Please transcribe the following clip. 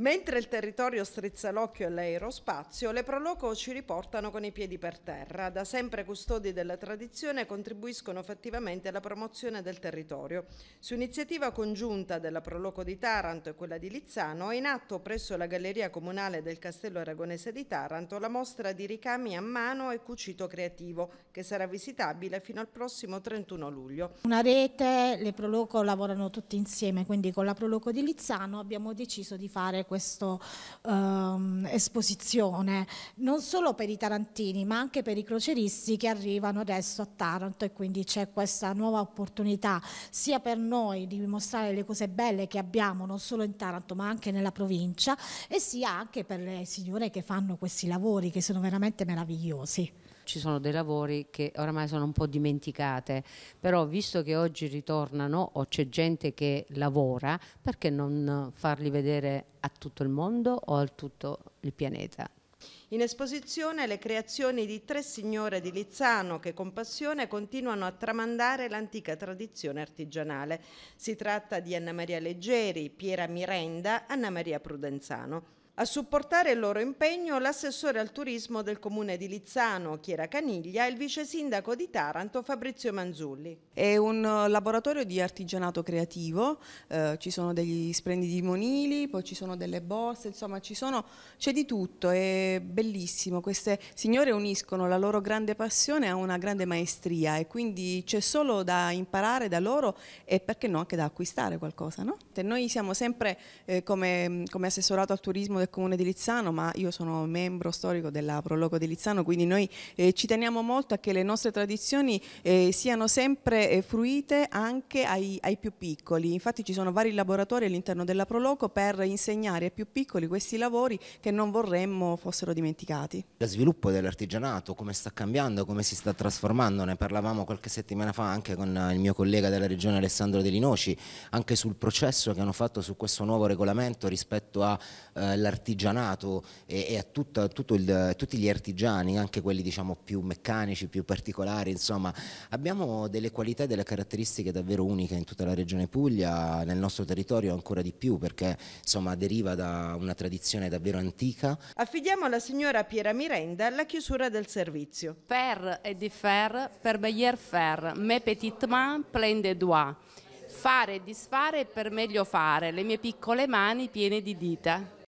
Mentre il territorio strizza l'occhio all'aerospazio, le Proloco ci riportano con i piedi per terra. Da sempre custodi della tradizione contribuiscono effettivamente alla promozione del territorio. Su iniziativa congiunta della Proloco di Taranto e quella di Lizzano è in atto presso la Galleria Comunale del Castello Aragonese di Taranto la mostra di ricami a mano e cucito creativo che sarà visitabile fino al prossimo 31 luglio. Una rete, le Proloco lavorano tutte insieme, quindi con la Proloco di Lizzano abbiamo deciso di fare questa um, ehm, esposizione, non solo per i tarantini ma anche per i croceristi che arrivano adesso a Taranto e quindi c'è questa nuova opportunità sia per noi di mostrare le cose belle che abbiamo non solo in Taranto ma anche nella provincia e sia anche per le signore che fanno questi lavori che sono veramente meravigliosi ci sono dei lavori che oramai sono un po' dimenticate, però visto che oggi ritornano o c'è gente che lavora, perché non farli vedere a tutto il mondo o a tutto il pianeta? In esposizione le creazioni di tre signore di Lizzano che con passione continuano a tramandare l'antica tradizione artigianale. Si tratta di Anna Maria Leggeri, Piera Mirenda, Anna Maria Prudenzano. A supportare il loro impegno l'assessore al turismo del comune di Lizzano, Chiera Caniglia, e il vice sindaco di Taranto, Fabrizio Manzulli. È un eh, laboratorio di artigianato creativo, eh, ci sono degli splendidi monili, poi ci sono delle borse, insomma c'è di tutto, è bellissimo. Queste signore uniscono la loro grande passione a una grande maestria e quindi c'è solo da imparare da loro e perché no anche da acquistare qualcosa. No? Cioè, noi siamo sempre eh, come, come assessorato al turismo del Comune di Lizzano, ma io sono membro storico della Proloco di Lizzano, quindi noi eh, ci teniamo molto a che le nostre tradizioni eh, siano sempre eh, fruite anche ai, ai, più piccoli. Infatti ci sono vari laboratori all'interno della Proloco per insegnare ai più piccoli questi lavori che non vorremmo fossero dimenticati. Lo sviluppo dell'artigianato, come sta cambiando, come si sta trasformando, ne parlavamo qualche settimana fa anche con il mio collega della regione Alessandro De Linoci, anche sul processo che hanno fatto su questo nuovo regolamento rispetto all'artigianato eh, all'artigianato e, e a, tutta, tutto il, a tutti gli artigiani, anche quelli diciamo, più meccanici, più particolari, insomma abbiamo delle qualità e delle caratteristiche davvero uniche in tutta la regione Puglia, nel nostro territorio ancora di più perché insomma, deriva da una tradizione davvero antica. Affidiamo alla signora Piera Mirenda la chiusura del servizio. Per e di fer, per meilleur fer, me petit main, plein de doigts fare e disfare per meglio fare, le mie piccole mani piene di dita.